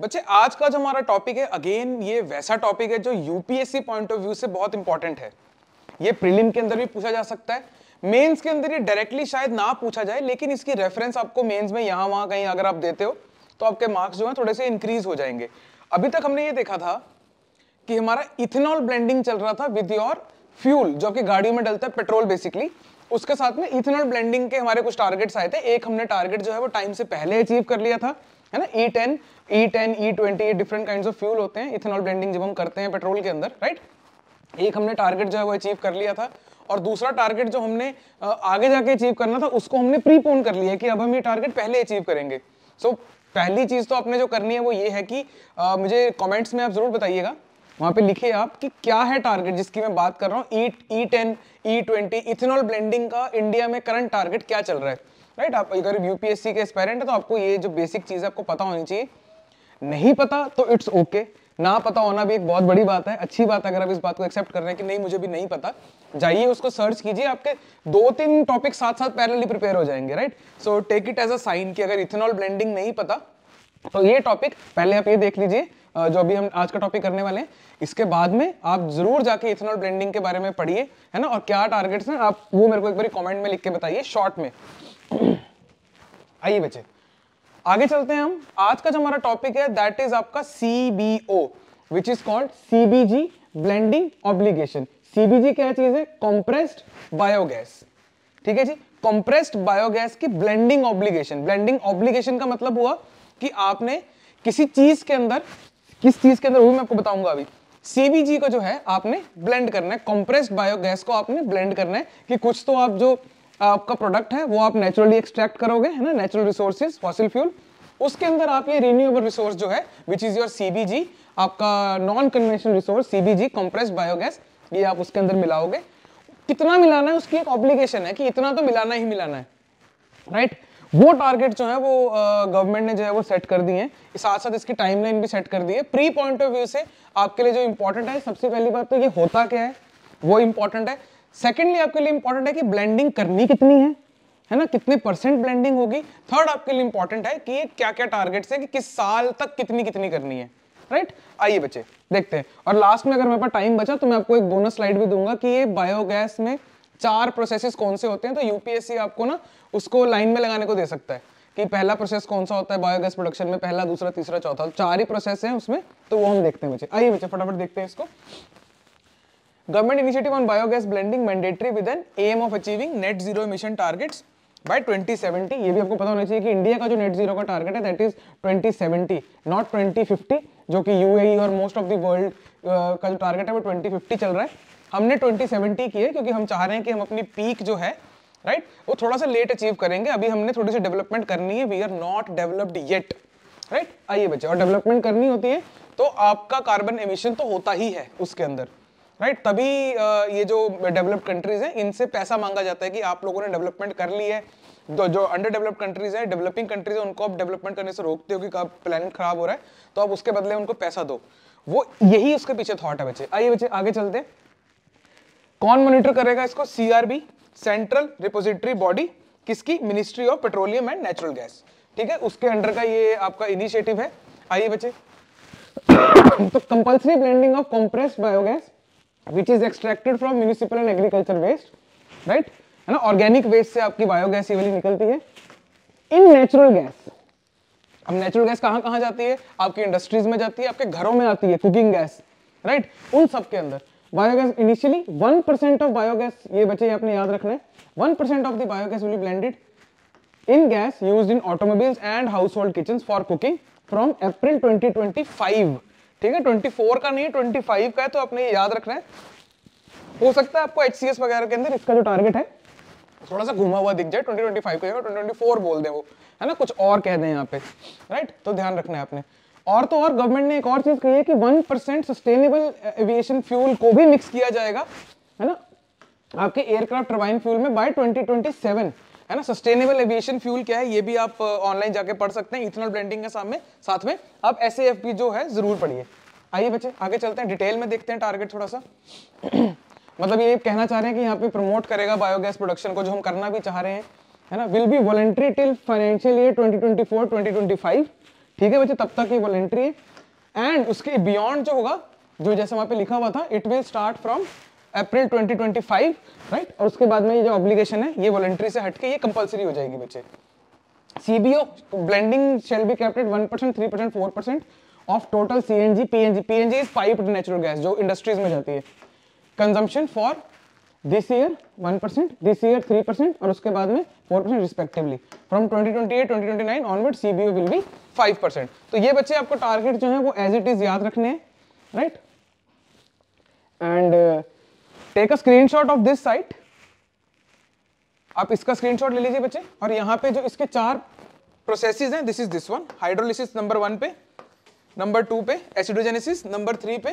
बच्चे आज का जो हमारा टॉपिक है अगेन ये वैसा टॉपिक है जो यूपीएससी पॉइंट ऑफ व्यू से बहुत इंपॉर्टेंट है ये प्रीलिम के अंदर भी पूछा जा सकता है मेंस के अंदर ये डायरेक्टली शायद ना पूछा जाए लेकिन इसकी रेफरेंस आपको मेंस में यहाँ वहां कहीं अगर आप देते हो तो आपके मार्क्स जो है थोड़े से इंक्रीज हो जाएंगे अभी तक हमने ये देखा था कि हमारा इथेनॉल ब्लेंडिंग चल रहा था विद योर फ्यूल जो कि गाड़ियों में डलता है पेट्रोल बेसिकली उसके साथ में इथेनॉल ब्लेंडिंग के हमारे कुछ टारगेट्स आए थे एक हमने टारगेट जो है वो टाइम से पहले अचीव कर लिया था है ना E e ten E ten E twenty different kind of fuel होते हैं इथेनॉल ब्लेंडिंग जब हम करते हैं पेट्रोल के अंदर राइट एक हमने टारगेट जो है वो अचीव कर लिया था और दूसरा टारगेट जो हमने आगे जाके अचीव करना था उसको हमने प्रीपोन कर लिया कि अब हम ये टारगेट पहले अचीव करेंगे सो so, पहली चीज़ तो आपने जो करनी है वो ये है कि आ, मुझे कमेंट्स में आप ज़रूर बताइएगा वहां पे लिखिए आप कि क्या है टारगेट जिसकी मैं बात कर रहा हूँ E ten E twenty ethanol blending का इंडिया में करंट टारगेट क्या चल रहा है राइट आप अगर यूपीएससी के एक्सपेरेंट है तो आपको ये जो बेसिक चीज़ है आपको पता होनी चाहिए नहीं पता तो इट्स ओके okay. ना पता होना भी एक बहुत बड़ी बात है अच्छी बात है अगर आप इस बात को एक्सेप्ट कर रहे हैं कि नहीं मुझे भी नहीं पता जाइए उसको सर्च कीजिए आपके दो तीन टॉपिक साथ साथ पैरेलली प्रिपेयर हो जाएंगे right so take it as a sign कि अगर इथेनॉल ब्लेंडिंग नहीं पता तो ये टॉपिक पहले आप ये देख लीजिए जो अभी हम आज का टॉपिक करने वाले हैं इसके बाद में आप जरूर जाके इथेनॉल ब्लेंडिंग के बारे में पढ़िए है ना और क्या टारगेट्स हैं आप वो मेरे को एक बार कमेंट में लिख के बताइए शॉर्ट में आइए बच्चे आगे चलते हैं हम आज का जो हमारा टॉपिक है दैट इज आपका CBO which is called CBG blending obligation CBG क्या चीज है कॉम्प्रेस्ड बायोगैस ठीक है जी कॉम्प्रेस्ड बायोगैस की ब्लेंडिंग ऑब्लिगेशन ब्लेंडिंग ऑब्लिगेशन का मतलब हुआ कि आपने किसी चीज के अंदर किस चीज के अंदर वो मैं आपको बताऊंगा अभी सीबीजी को जो है आपने ब्लेंड करना है कॉम्प्रेस्ड बायोगैस को आपने ब्लेंड करना है कि कुछ तो आप जो आपका प्रोडक्ट है वो आप नेचुरली एक्सट्रैक्ट करोगे है ना नेचुरल रिसोर्सेज फॉसिल फ्यूल उसके अंदर आप ये रिन्यूएबल रिसोर्स जो है विच इज़ योर सीबीजी आपका non conventional resource CBG compress biogas ये आप उसके अंदर मिलाओगे कितना मिलाना है उसकी एक ऑब्लिगेशन है कि इतना तो मिलाना ही मिलाना है राइट right? वो टारगेट जो है वो गवर्नमेंट ने जो है वो सेट कर दिए हैं साथ साथ इसकी टाइमलाइन भी सेट कर दी है प्री पॉइंट ऑफ व्यू से आपके लिए जो इंपॉर्टेंट है सबसे पहली बात तो ये होता क्या है वो इंपॉर्टेंट है सेकेंडली आपके लिए इंपॉर्टेंट है कि ब्लेंडिंग करनी कितनी है है ना कितने परसेंट ब्लेंडिंग होगी थर्ड आपके लिए इंपॉर्टेंट है कि ये क्या क्या टारगेट्स है कि किस साल तक कितनी कितनी करनी है राइट आइए बच्चे देखते हैं और लास्ट में अगर मेरे पास टाइम बचा तो मैं आपको एक बोनस स्लाइड भी दूंगा कि ये बायोगैस में चार प्रोसेसेस कौन से होते हैं तो यूपीएससी आपको ना उसको लाइन में लगाने को दे सकता है कि पहला प्रोसेस कौन सा होता है बायोगैस प्रोडक्शन में पहला दूसरा तीसरा चौथा चार ही प्रोसेस है उसमें तो वो हम देखते हैं बच्चे आइए बच्चे फटाफट देखते हैं इसको Government initiative on biogas blending mandatory with an aim of achieving net zero emission targets by 2070 ये भी आपको पता होना चाहिए कि इंडिया का जो नेट जीरो का टारगेट है दैट इज 2070 नॉट 2050 जो कि यूएई e और मोस्ट ऑफ द वर्ल्ड का जो टारगेट है वो 2050 चल रहा है हमने 2070 की है क्योंकि हम चाह रहे हैं कि हम अपनी पीक जो है राइट right, वो थोड़ा सा लेट अचीव करेंगे अभी हमने थोड़ी सी डेवलपमेंट करनी है we are not developed yet right आइए बच्चे और डेवलपमेंट करनी होती है तो आपका कार्बन एमिशन तो होता ही है उसके अंदर राइट right? तभी ये जो डेवलप्ड कंट्रीज हैं इनसे पैसा मांगा जाता है कि आप लोगों ने डेवलपमेंट कर ली है तो जो जो अंडर डेवलप्ड कंट्रीज हैं डेवलपिंग कंट्रीज है उनको आप डेवलपमेंट करने से रोकते हो कि कब प्लानट खराब हो रहा है तो आप उसके बदले उनको पैसा दो वो यही उसके पीछे थॉट है बच्चे आइए बच्चे आगे चलते कौन मॉनिटर करेगा इसको सीआरबी सेंट्रल रिपोजिटरी बॉडी किसकी ministry of petroleum and natural gas ठीक है उसके अंडर का ये आपका इनिशिएटिव है आइए बच्चे तो compulsory blending of compressed biogas which is extracted from municipal and agriculture waste right है ना ऑर्गेनिक वेस्ट से आपकी बायोगैस ये वाली निकलती है इन नेचुरल गैस अब नेचुरल गैस कहां कहां जाती है आपकी इंडस्ट्रीज में जाती है आपके घरों में आती है कुकिंग गैस राइट उन सब के अंदर biogas initially one percent of biogas ये बच्चे आपने याद रखना है one percent of the biogas will blended in in gas used in automobiles and household kitchens for cooking from April 2025 ठीक है 24 का नहीं 25 का है तो आपने याद रखना है हो सकता है आपको एच वगैरह के अंदर इसका जो टारगेट है थोड़ा सा घुमा हुआ दिख जाए 2025 ट्वेंटी ट्वेंटी 2024 बोल दें वो है ना कुछ और कह दें यहाँ पे राइट तो ध्यान रखना है आपने और तो और गवर्नमेंट ने एक और चीज़ कही है कि one percent sustainable aviation fuel को भी मिक्स किया जाएगा है ना आपके एयरक्राफ्ट टर्बाइन फ्यूल में बाय सेवन है ना सस्टेनेबल एविएशन फ्यूल क्या है ये भी आप ऑनलाइन uh, जाके पढ़ सकते हैं इथेनॉल ब्लेंडिंग के सामने साथ में आप एस जो है जरूर पढ़िए आइए बच्चे आगे चलते हैं डिटेल में देखते हैं टारगेट थोड़ा सा मतलब ये कहना चाह रहे हैं कि यहाँ पे प्रमोट करेगा बायोगैस प्रोडक्शन को जो हम करना भी चाह रहे हैं है ना will be voluntary till financial year 2024 2025 ठीक है बच्चे तब तक ये वॉलेंट्री है एंड उसके बियॉन्ड जो होगा जो जैसे वहाँ पे लिखा हुआ था it will start from April 2025 right और उसके बाद में ये जो ऑब्लिगेशन है ये वॉलेंट्री से हटके ये कंपलसरी हो जाएगी बच्चे CBO blending shall be capped three percent four percent of total C N N G G P P N G is piped natural gas जो इंडस्ट्रीज में जाती है consumption for this year one percent this year three percent और उसके बाद में four percent respectively from twenty twenty twenty eight twenty nine onward C B O will be five percent तो ये बच्चे आपको टारगेट जो है वो एज इट इज याद रखने हैं right right? And take a screenshot of this site आप इसका स्क्रीनशॉट ले लीजिए बच्चे और यहां पे जो इसके चार प्रोसेस हैं this is this one hydrolysis number one पे नंबर टू पे एसिडोजेनेसिस नंबर थ्री पे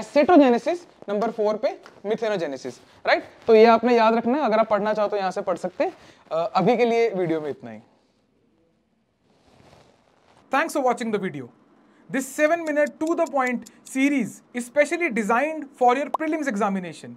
एसेटोजेनेसिस नंबर फोर पे मिथेनोजेनेसिस राइट तो ये आपने याद रखना है अगर आप पढ़ना चाहो तो यहां से पढ़ सकते हैं अभी के लिए वीडियो में इतना ही thanks for watching the video this seven minute to the point series specially designed for your prelims examination